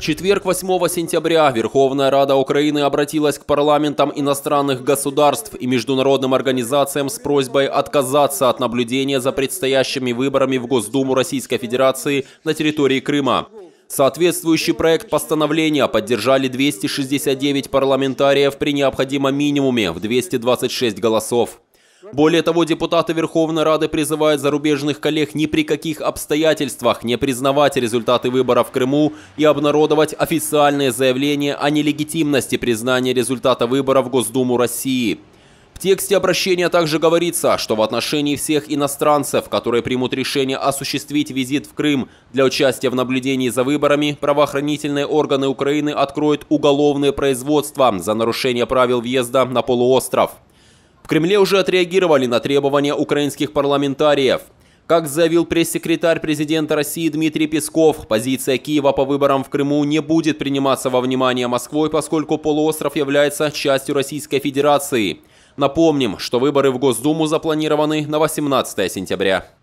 четверг 8 сентября Верховная Рада Украины обратилась к парламентам иностранных государств и международным организациям с просьбой отказаться от наблюдения за предстоящими выборами в Госдуму Российской Федерации на территории Крыма. Соответствующий проект постановления поддержали 269 парламентариев при необходимом минимуме в 226 голосов. Более того, депутаты Верховной Рады призывают зарубежных коллег ни при каких обстоятельствах не признавать результаты выборов в Крыму и обнародовать официальное заявление о нелегитимности признания результата выборов в Госдуму России. В тексте обращения также говорится, что в отношении всех иностранцев, которые примут решение осуществить визит в Крым для участия в наблюдении за выборами, правоохранительные органы Украины откроют уголовное производство за нарушение правил въезда на полуостров. Кремле уже отреагировали на требования украинских парламентариев. Как заявил пресс-секретарь президента России Дмитрий Песков, позиция Киева по выборам в Крыму не будет приниматься во внимание Москвой, поскольку полуостров является частью Российской Федерации. Напомним, что выборы в Госдуму запланированы на 18 сентября.